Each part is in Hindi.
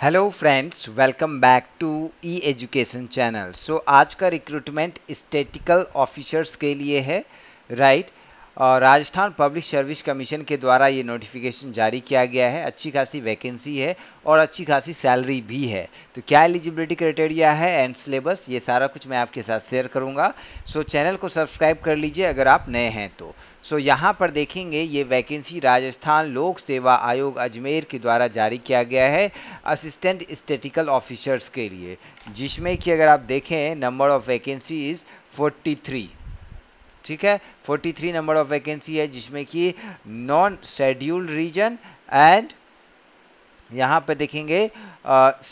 Hello friends welcome back to e education channel so आज का रिक्रूटमेंट स्टेटिकल ऑफिसर्स के लिए है राइट right? और राजस्थान पब्लिक सर्विस कमीशन के द्वारा ये नोटिफिकेशन जारी किया गया है अच्छी खासी वैकेंसी है और अच्छी खासी सैलरी भी है तो क्या एलिजिबिलिटी क्राइटेरिया है एंड सिलेबस ये सारा कुछ मैं आपके साथ शेयर करूँगा सो चैनल को सब्सक्राइब कर लीजिए अगर आप नए हैं तो सो यहाँ पर देखेंगे ये वैकेंसी राजस्थान लोक सेवा आयोग अजमेर के द्वारा जारी किया गया है असिस्टेंट स्टेटिकल ऑफिसर्स के लिए जिसमें कि अगर आप देखें नंबर ऑफ वैकेंसी इज़ 43 ठीक है 43 नंबर ऑफ वैकेंसी है जिसमें कि नॉन शेड्यूल्ड रीजन एंड यहाँ पर देखेंगे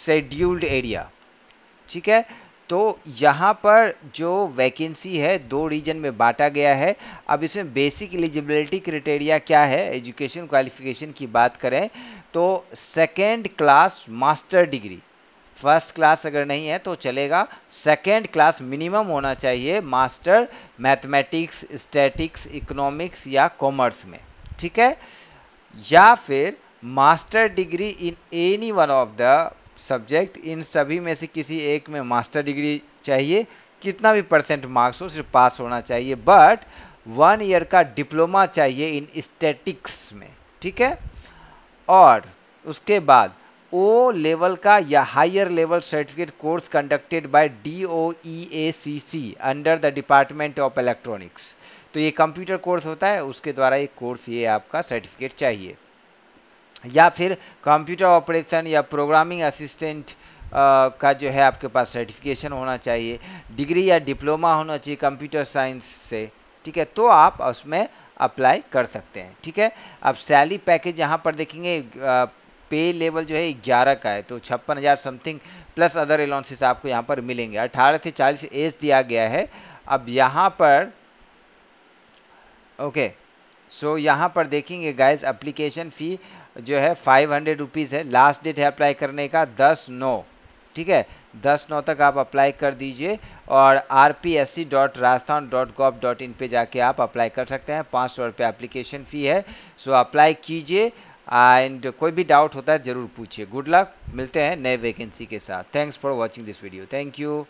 शेड्यूल्ड एरिया ठीक है तो यहाँ पर जो वैकेंसी है दो रीजन में बांटा गया है अब इसमें बेसिक एलिजिबिलिटी क्रिटेरिया क्या है एजुकेशन क्वालिफिकेशन की बात करें तो second class master degree first class अगर नहीं है तो चलेगा सेकेंड क्लास मिनिमम होना चाहिए मास्टर मैथमेटिक्स स्टैटिक्स इकोनॉमिक्स या कॉमर्स में ठीक है या फिर master degree in any one of the subject इन सभी में से किसी एक में मास्टर डिग्री चाहिए कितना भी परसेंट मार्क्स हो सिर्फ पास होना चाहिए बट वन ईयर का डिप्लोमा चाहिए इन स्टैटिक्स में ठीक है और उसके बाद ओ लेवल का या higher level certificate course conducted by D O E A C C under the department of electronics तो ये कंप्यूटर कोर्स होता है उसके द्वारा एक कोर्स ये आपका सर्टिफिकेट चाहिए या फिर कंप्यूटर ऑपरेशन या प्रोग्रामिंग असिस्टेंट का जो है आपके पास सर्टिफिकेशन होना चाहिए डिग्री या डिप्लोमा होना चाहिए कंप्यूटर साइंस से ठीक है तो आप उसमें अप्लाई कर सकते हैं ठीक है अब सैलरी पैकेज यहाँ पर देखेंगे पे लेवल जो है ग्यारह का है तो छप्पन हज़ार समथिंग प्लस अदर अलाउंसेस आपको यहाँ पर मिलेंगे अठारह से चालीस एज दिया गया है अब यहाँ पर ओके सो यहाँ पर देखेंगे गाइज अप्लीकेशन फ़ी जो है फाइव हंड्रेड रुपीज़ है लास्ट डेट है अप्लाई करने का दस नौ ठीक है दस नौ तक आप अप्लाई कर दीजिए और R P S C dot Rajasthan dot gov dot in पर जाके आप अप्लाई कर सकते हैं पाँच सौ रुपये अप्लीकेशन फ़ी है सो अप्लाई कीजिए एंड कोई भी डाउट होता है ज़रूर पूछिए गुड लक मिलते हैं नए वैकेंसी के साथ thanks for watching this video thank you